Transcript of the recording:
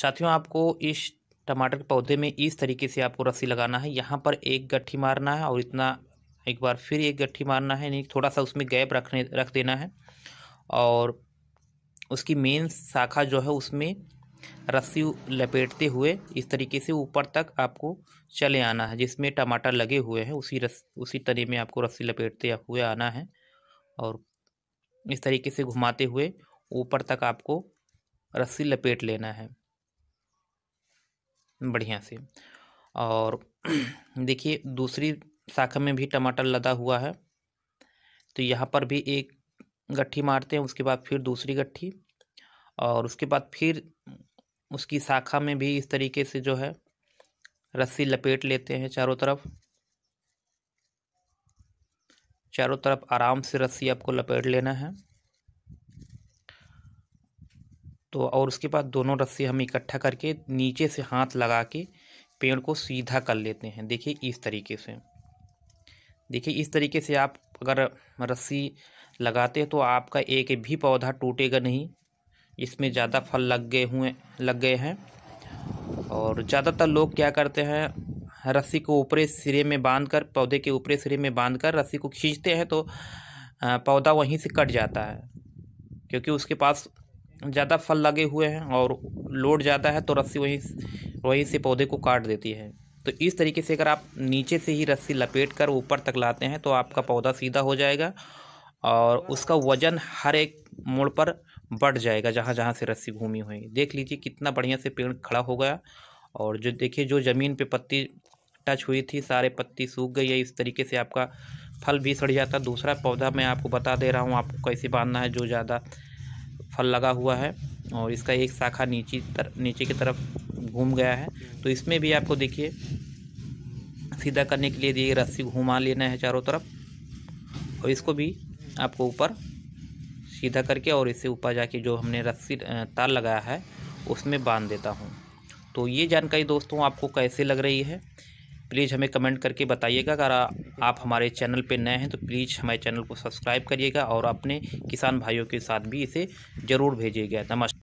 साथियों आपको इस टमाटर के पौधे में इस तरीके से आपको रस्सी लगाना है यहाँ पर एक गट्ठी मारना है और इतना एक बार फिर एक गट्ठी मारना है यानी थोड़ा सा उसमें गैप रखने रख देना है और उसकी मेन शाखा जो है उसमें रस्सी लपेटते हुए इस तरीके से ऊपर तक आपको चले आना है जिसमें टमाटर लगे हुए हैं उसी रस उसी तने में आपको रस्सी लपेटते हुए आना है और इस तरीके से घुमाते हुए ऊपर तक आपको रस्सी लपेट लेना है बढ़िया से और देखिए दूसरी शाखा में भी टमाटर लदा हुआ है तो यहाँ पर भी एक गट्ठी मारते हैं उसके बाद फिर दूसरी गट्ठी और उसके बाद फिर उसकी शाखा में भी इस तरीके से जो है रस्सी लपेट लेते हैं चारों तरफ चारों तरफ आराम से रस्सी आपको लपेट लेना है तो और उसके बाद दोनों रस्सी हम इकट्ठा करके नीचे से हाथ लगा के पेड़ को सीधा कर लेते हैं देखिए इस तरीके से देखिए इस तरीके से आप अगर रस्सी लगाते हैं तो आपका एक भी पौधा टूटेगा नहीं इसमें ज़्यादा फल लग गए हुए लग गए हैं और ज़्यादातर लोग क्या करते हैं रस्सी को ऊपरे सिरे में बांधकर पौधे के ऊपरे सिरे में बांधकर रस्सी को खींचते हैं तो पौधा वहीं से कट जाता है क्योंकि उसके पास ज़्यादा फल लगे हुए हैं और लोड ज़्यादा है तो रस्सी वहीं वहीं से पौधे को काट देती है तो इस तरीके से अगर आप नीचे से ही रस्सी लपेट कर ऊपर तक लाते हैं तो आपका पौधा सीधा हो जाएगा और उसका वजन हर एक मोड़ पर बढ़ जाएगा जहाँ जहाँ से रस्सी घूमी हुई देख लीजिए कितना बढ़िया से पेड़ खड़ा हो गया और जो देखिए जो ज़मीन पे पत्ती टच हुई थी सारे पत्ती सूख गई है इस तरीके से आपका फल भी सड़ जाता दूसरा पौधा मैं आपको बता दे रहा हूँ आपको कैसे बांधना है जो ज़्यादा फल लगा हुआ है और इसका एक शाखा नीचे तर, नीचे की तरफ घूम गया है तो इसमें भी आपको देखिए सीधा करने के लिए दिए रस्सी घुमा लेना है चारों तरफ और इसको भी आपको ऊपर सीधा करके और इससे ऊपर जाके जो हमने रस्सी तार लगाया है उसमें बांध देता हूँ तो ये जानकारी दोस्तों आपको कैसे लग रही है प्लीज़ हमें कमेंट करके बताइएगा अगर आप हमारे चैनल पर नए हैं तो प्लीज़ हमारे चैनल को सब्सक्राइब करिएगा और अपने किसान भाइयों के साथ भी इसे ज़रूर भेजिएगा नमस्कार